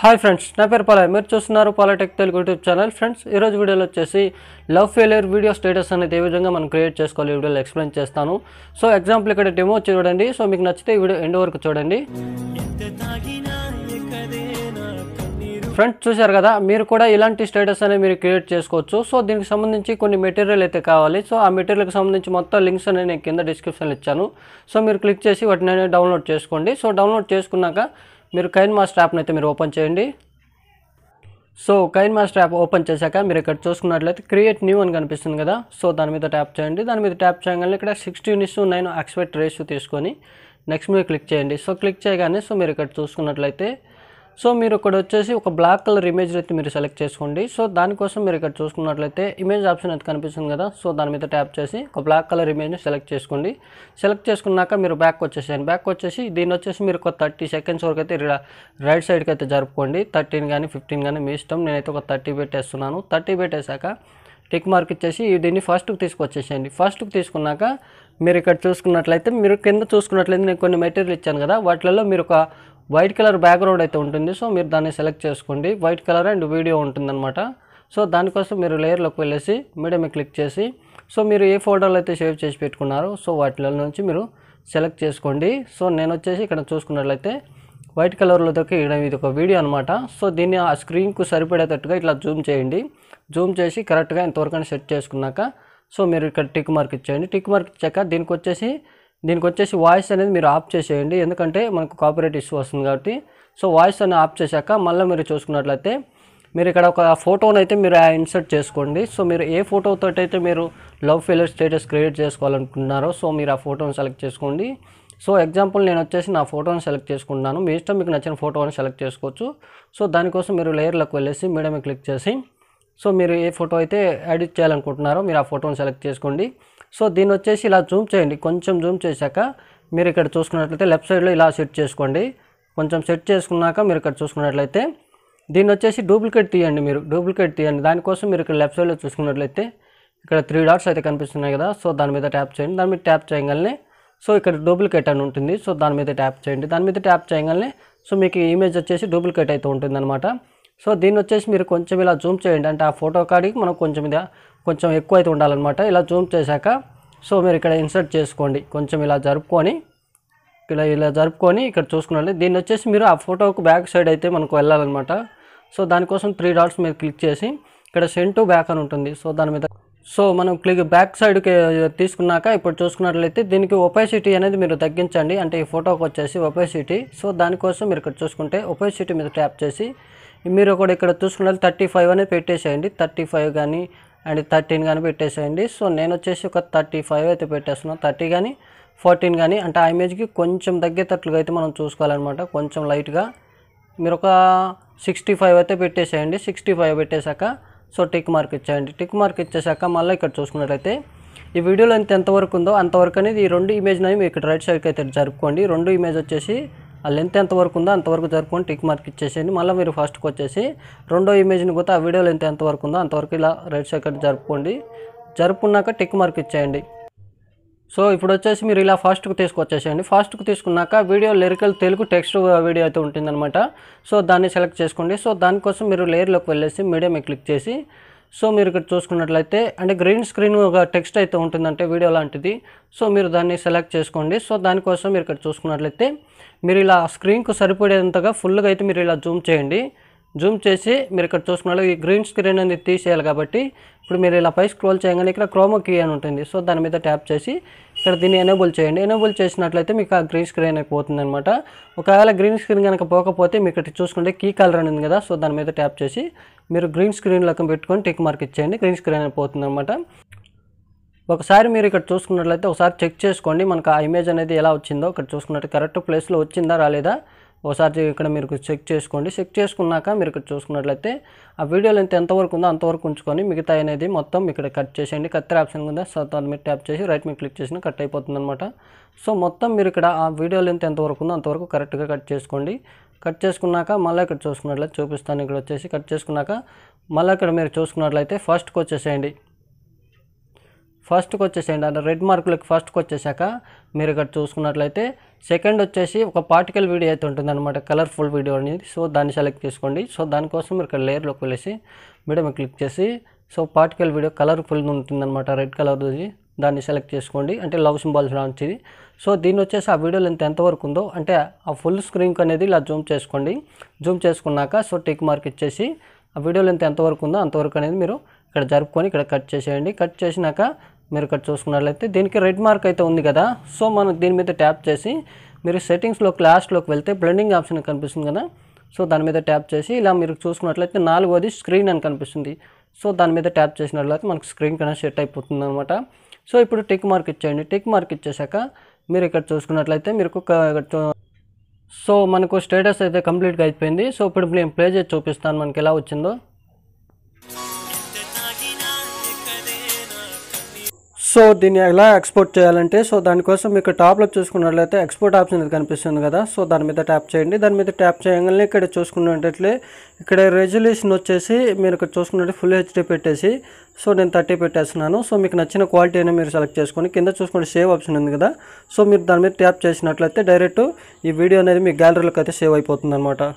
hi friends నా పేరు పాలయ్ మీరు చూస్తున్నారు పాలటెక్ తెలుగు యూట్యూబ్ ఛానల్ ఫ్రెండ్స్ ఈరోజు వీడియోలో వచ్చేసి లవ్ ఫెయిలియర్ వీడియో స్టేటస్ అనేది ఏ విధంగా మనం క్రియేట్ చేసుకోవాలి వీడియోలో ఎక్స్ప్లెయిన్ చేస్తాను సో ఎగ్జాంపుల్ ఇక్కడ డెమో చూడండి సో మీకు నచ్చితే ఈ వీడియో ఎండ్ వరకు చూడండి ఫ్రెండ్స్ చూశారు కదా మీరు కూడా ఇలాంటి స్టేటస్ అనేది మీరు క్రియేట్ చేసుకోవచ్చు సో దీనికి సంబంధించి కొన్ని మెటీరియల్ అయితే కావాలి సో ఆ మెటీరియల్కి సంబంధించి మొత్తం లింక్స్ అనేది నేను కింద డిస్క్రిప్షన్లో ఇచ్చాను సో మీరు క్లిక్ చేసి వాటిని డౌన్లోడ్ చేసుకోండి సో డౌన్లోడ్ చేసుకున్నాక మీరు కైన్ మాస్టర్ యాప్ని అయితే మీరు ఓపెన్ చేయండి so KineMaster app open చేశాక మీరు ఇక్కడ చూసుకున్నట్లయితే క్రియేట్ న్యూ అని కనిపిస్తుంది కదా సో దాని మీద ట్యాప్ చేయండి దాని మీద ట్యాప్ చేయగానే ఇక్కడ sixty is nine aspect ratio తీసుకొని నెక్స్ట్ మీద క్లిక్ చేయండి సో క్లిక్ చేయగానే సో మీరు ఇక్కడ చూసుకున్నట్లయితే సో మీరు ఇక్కడ వచ్చేసి ఒక బ్లాక్ కలర్ ఇమేజ్ అయితే మీరు సెలెక్ట్ చేసుకోండి సో దానికోసం మీరు ఇక్కడ చూసుకున్నట్లయితే ఇమేజ్ ఆప్షన్ అయితే కనిపిస్తుంది కదా సో దాని మీద ట్యాప్ చేసి ఒక బ్లాక్ కలర్ ఇమేజ్ని సెలెక్ట్ చేసుకోండి సెలెక్ట్ చేసుకున్నాక మీరు బ్యాక్ వచ్చేసేయండి బ్యాక్ వచ్చేసి దీని వచ్చేసి మీరు ఒక థర్టీ సెకండ్స్ వరకు అయితే రైట్ సైడ్కి అయితే జరుపుకోండి థర్టీన్ కానీ ఫిఫ్టీన్ కానీ మీ ఇష్టం నేనైతే ఒక థర్టీ పెట్టేస్తున్నాను థర్టీ పెట్టేశాక టిక్ మార్క్ ఇచ్చేసి దీన్ని ఫస్ట్కి తీసుకొచ్చేసేయండి ఫస్ట్కి తీసుకున్నాక మీరు ఇక్కడ చూసుకున్నట్లయితే మీరు కింద చూసుకున్నట్లయితే నేను కొన్ని మెటీరియల్ ఇచ్చాను కదా వాటిలో మీరు ఒక వైట్ కలర్ బ్యాక్గ్రౌండ్ అయితే ఉంటుంది సో మీరు దాన్ని సెలెక్ట్ చేసుకోండి వైట్ కలర్ అండ్ వీడియో ఉంటుందన్నమాట సో దానికోసం మీరు లేయర్లోకి వెళ్ళేసి మీడియం క్లిక్ చేసి సో మీరు ఏ ఫోటోలు అయితే సేవ్ చేసి పెట్టుకున్నారో సో వాటిలో నుంచి మీరు సెలెక్ట్ చేసుకోండి సో నేను వచ్చేసి ఇక్కడ చూసుకున్నట్లయితే వైట్ కలర్లో దొరికి ఇది ఒక వీడియో అనమాట సో దీన్ని ఆ స్క్రీన్కు సరిపడేటట్టుగా ఇట్లా జూమ్ చేయండి జూమ్ చేసి కరెక్ట్గా ఇంతవరకు సెట్ చేసుకున్నాక సో మీరు ఇక్కడ టిక్ మార్క్ ఇచ్చేయండి టిక్ మార్క్ ఇచ్చాక దీనికి వచ్చేసి దీనికి వచ్చేసి వాయిస్ అనేది మీరు ఆఫ్ చేసేయండి ఎందుకంటే మనకు కాపరేట్ ఇష్యూ వస్తుంది కాబట్టి సో వాయిస్ అని ఆఫ్ చేశాక మళ్ళీ మీరు చూసుకున్నట్లయితే మీరు ఇక్కడ ఒక ఫోటోని అయితే మీరు ఇన్సర్ట్ చేసుకోండి సో మీరు ఏ ఫోటోతో అయితే మీరు లవ్ ఫెయిలర్ స్టేటస్ క్రియేట్ చేసుకోవాలనుకుంటున్నారో సో మీరు ఆ ఫోటోని సెలెక్ట్ చేసుకోండి సో ఎగ్జాంపుల్ నేను వచ్చేసి నా ఫోటోని సెలెక్ట్ చేసుకుంటున్నాను మీ ఇష్టం మీకు నచ్చిన ఫోటోని సెలెక్ట్ చేసుకోవచ్చు సో దానికోసం మీరు లేయర్లకు వెళ్ళేసి మీడియం క్లిక్ చేసి సో మీరు ఏ ఫోటో అయితే ఎడిట్ చేయాలనుకుంటున్నారో మీరు ఆ ఫోటోని సెలెక్ట్ చేసుకోండి సో దీన్ని వచ్చేసి ఇలా జూమ్ చేయండి కొంచెం జూమ్ చేశాక మీరు ఇక్కడ చూసుకున్నట్లయితే లెఫ్ట్ సైడ్లో ఇలా సెట్ చేసుకోండి కొంచెం సెట్ చేసుకున్నాక మీరు ఇక్కడ చూసుకున్నట్లయితే దీన్ని వచ్చేసి డూప్లికేట్ తీయండి మీరు డూప్లికేట్ తీయండి దానికోసం మీరు ఇక్కడ లెఫ్ట్ సైడ్లో చూసుకున్నట్లయితే ఇక్కడ త్రీ డాట్స్ అయితే కనిపిస్తున్నాయి కదా సో దాని మీద ట్యాప్ చేయండి దాని మీద ట్యాప్ చేయగలనే సో ఇక్కడ డూప్లికేట్ అని ఉంటుంది సో దాని మీద ట్యాప్ చేయండి దాని మీద ట్యాప్ చేయగలనే సో మీకు ఇమేజ్ వచ్చేసి డూప్లికేట్ అయితే ఉంటుందన్నమాట సో దీన్ని వచ్చేసి మీరు కొంచెం ఇలా జూమ్ చేయండి అంటే ఆ ఫోటో కాడికి మనం కొంచెం ఇది కొంచెం ఎక్కువ అయితే ఉండాలన్నమాట ఇలా జూమ్ చేశాక సో మీరు ఇక్కడ ఇన్సర్ట్ చేసుకోండి కొంచెం ఇలా జరుపుకొని ఇలా ఇలా జరుపుకొని ఇక్కడ చూసుకున్నాండి దీన్ని వచ్చేసి మీరు ఆ ఫోటోకు బ్యాక్ సైడ్ అయితే మనకు వెళ్ళాలన్నమాట సో దానికోసం త్రీ డాట్స్ మీద క్లిక్ చేసి ఇక్కడ సెంటు టు బ్యాక్ అని ఉంటుంది సో దాని మీద సో మనం క్లిక్ బ్యాక్ సైడ్కి తీసుకున్నాక ఇప్పుడు చూసుకున్నట్లయితే దీనికి ఒపాసిటీ అనేది మీరు తగ్గించండి అంటే ఈ ఫోటోకి వచ్చేసి ఒపాసిటీ సో దానికోసం మీరు ఇక్కడ చూసుకుంటే ఒపాసిటీ మీద ట్యాప్ చేసి మీరు కూడా ఇక్కడ చూసుకున్నట్లయితే థర్టీ ఫైవ్ అనేది పెట్టేసేయండి థర్టీ ఫైవ్ కానీ అండ్ థర్టీన్ కానీ పెట్టేసేయండి సో నేను వచ్చేసి ఒక థర్టీ ఫైవ్ అయితే పెట్టేస్తున్నాను థర్టీ కానీ ఫోర్టీన్ కానీ అంటే ఆ ఇమేజ్కి కొంచెం తగ్గేటట్లుగా అయితే మనం చూసుకోవాలన్నమాట కొంచెం లైట్గా మీరు ఒక సిక్స్టీ ఫైవ్ అయితే పెట్టేసేయండి సిక్స్టీ ఫైవ్ పెట్టేశాక సో టిక్ మార్క్ ఇచ్చేయండి టిక్ మార్క్ ఇచ్చేసాక మళ్ళీ ఇక్కడ చూసుకున్నట్లయితే ఈ వీడియోలో ఎంత ఎంతవరకు ఉందో అంతవరకు అనేది ఈ రెండు ఇమేజ్ అనేవి ఇక్కడ రైట్ సైడ్కి అయితే జరుపుకోండి రెండు ఇమేజ్ వచ్చేసి ఆ లెంత్ ఎంతవరకు ఉందో అంతవరకు జరుపుకొని టిక్ మార్క్ ఇచ్చేసేయండి మళ్ళీ మీరు ఫస్ట్కి వచ్చేసి రెండో ఇమేజ్ని కూడా ఆ వీడియో లెంత్ ఎంతవరకు ఉందో అంతవరకు ఇలా రైట్ సైడ్ జరుపుకోండి జరుపుకున్నాక టిక్ మార్క్ ఇచ్చేయండి సో ఇప్పుడు వచ్చేసి మీరు ఇలా ఫాస్ట్కు తీసుకొచ్చేసేయండి ఫాస్ట్కు తీసుకున్నాక video lyrical Telugu text video అయితే ఉంటుందన్నమాట సో దాన్ని సెలెక్ట్ చేసుకోండి సో దానికోసం మీరు లేయర్లోకి వెళ్ళేసి మీడియం క్లిక్ చేసి సో మీరు ఇక్కడ చూసుకున్నట్లయితే అంటే గ్రీన్ స్క్రీన్ ఒక టెక్స్ట్ అయితే ఉంటుందంటే వీడియో లాంటిది సో మీరు దాన్ని సెలెక్ట్ చేసుకోండి సో దానికోసం మీరు ఇక్కడ చూసుకున్నట్లయితే మీరు ఇలా స్క్రీన్కు సరిపడేంతగా ఫుల్గా అయితే మీరు ఇలా జూమ్ చేయండి జూమ్ చేసి మీరు ఇక్కడ చూసుకున్నట్లు ఈ గ్రీన్ స్క్రీన్ అనేది తీసేయాలి కాబట్టి ఇప్పుడు మీరు ఇలా పై స్క్రోల్ చేయగానే ఇక్కడ క్రోమో కీ అని ఉంటుంది సో దాని మీద ట్యాప్ చేసి ఇక్కడ దీన్ని ఎనేబుల్ చేయండి ఎనేబుల్ చేసినట్లయితే మీకు ఆ గ్రీన్ స్క్రీన్ అయిపోతుంది అనమాట ఒకవేళ గ్రీన్ స్క్రీన్ కనుక పోకపోతే మీకు ఇక్కడ చూసుకుంటే కీ కలర్ అని ఉంది కదా సో దాని మీద ట్యాప్ చేసి మీరు గ్రీన్ స్క్రీన్ లెక్క పెట్టుకొని టిక్ మార్క్ ఇచ్చేయండి గ్రీన్ స్క్రీన్ అయిపోతుంది అనమాట ఒకసారి మీరు ఇక్కడ చూసుకున్నట్లయితే ఒకసారి చెక్ చేసుకోండి మనకు ఆ ఇమేజ్ అనేది ఎలా వచ్చిందో ఇక్కడ చూసుకున్నట్టు కరెక్ట్ ప్లేస్లో వచ్చిందా రాలేదా ఒకసారి ఇక్కడ మీరు చెక్ చేసుకోండి చెక్ చేసుకున్నాక మీరు ఇక్కడ చూసుకున్నట్లయితే ఆ వీడియో లెంత్ ఎంతవరకు ఉందో అంతవరకు ఉంచుకొని మిగతా అనేది మొత్తం ఇక్కడ కట్ చేసేయండి కత్తిర ఆప్షన్ కింద సో దాన్ని మీరు ట్యాప్ చేసి రైట్ మీద క్లిక్ చేసిన కట్ అయిపోతుంది అనమాట సో మొత్తం మీరు ఇక్కడ ఆ వీడియో లెంత్ ఎంతవరకు ఉందో అంతవరకు కరెక్ట్గా కట్ చేసుకోండి కట్ చేసుకున్నాక మళ్ళీ ఇక్కడ చూసుకున్నట్లయితే చూపిస్తాను ఇక్కడ వచ్చేసి కట్ చేసుకున్నాక మళ్ళీ ఇక్కడ మీరు చూసుకున్నట్లయితే ఫస్ట్కి వచ్చేసేయండి ఫస్ట్కి వచ్చేసేయండి అంటే రెడ్ మార్కులకి ఫస్ట్కి వచ్చేసాక మీరు ఇక్కడ చూసుకున్నట్లయితే సెకండ్ వచ్చేసి ఒక పార్టికల్ వీడియో అయితే ఉంటుందన్నమాట కలర్ఫుల్ వీడియో అనేది సో దాన్ని సెలెక్ట్ చేసుకోండి సో దానికోసం మీరు ఇక్కడ లేయర్లోకి వెళ్ళేసి మీడియం క్లిక్ చేసి సో పార్టికల్ వీడియో కలర్ఫుల్ ఉంటుందన్నమాట రెడ్ కలర్ది దాన్ని సెలెక్ట్ చేసుకోండి అంటే లవ్ సింబాల్స్ రాంచిది సో దీన్ని వచ్చేసి ఆ వీడియో లెంత్ ఎంతవరకు ఉందో అంటే ఆ ఫుల్ స్క్రీన్కి అనేది ఇలా జూమ్ చేసుకోండి జూమ్ చేసుకున్నాక సో టిక్ మార్క్ ఇచ్చేసి ఆ వీడియో లెంత్ ఎంతవరకు ఉందో అంతవరకు అనేది మీరు ఇక్కడ జరుపుకొని ఇక్కడ కట్ చేసేయండి కట్ చేసినాక మీరు ఇక్కడ చూసుకున్నట్లయితే దీనికి రెడ్ మార్క్ అయితే ఉంది కదా సో మనం దీని మీద ట్యాప్ చేసి మీరు సెట్టింగ్స్లో క్లాస్లోకి వెళ్తే బ్లెండింగ్ ఆప్షన్ కనిపిస్తుంది కదా సో దాని మీద ట్యాప్ చేసి ఇలా మీరు చూసుకున్నట్లయితే నాలుగోది స్క్రీన్ అని కనిపిస్తుంది సో దాని మీద ట్యాప్ చేసినట్లయితే మనకు స్క్రీన్ కన్నా సెట్ అయిపోతుంది అనమాట సో ఇప్పుడు టిక్ మార్క్ ఇచ్చేయండి టిక్ మార్క్ ఇచ్చేసాక మీరు ఇక్కడ చూసుకున్నట్లయితే మీరు ఒక సో మనకు స్టేటస్ అయితే కంప్లీట్గా అయిపోయింది సో ఇప్పుడు నేను ప్లే చేసి చూపిస్తాను మనకి ఎలా వచ్చిందో సో దీన్ని ఎలా ఎక్స్పోర్ట్ చేయాలంటే సో దానికోసం మీకు టాప్లో చూసుకున్నట్లయితే ఎక్స్పోర్ట్ ఆప్షన్ అది కనిపిస్తుంది కదా సో దాని మీద ట్యాప్ చేయండి దాని మీద ట్యాప్ చేయగానే ఇక్కడ చూసుకున్నట్లయితే ఇక్కడ రెజల్యూషన్ వచ్చేసి మీరు ఇక్కడ చూసుకున్నట్టు ఫుల్ హెచ్డీ పెట్టేసి సో నేను థర్టీ పెట్టేస్తున్నాను సో మీకు నచ్చిన క్వాలిటీ అయినా మీరు సెలెక్ట్ చేసుకొని కింద చూసుకుంటే సేవ్ ఆప్షన్ ఉంది కదా సో మీరు దాని మీద ట్యాప్ చేసినట్లయితే డైరెక్ట్ ఈ వీడియో అనేది మీ గ్యాలరీలోకి అయితే సేవ్ అయిపోతుంది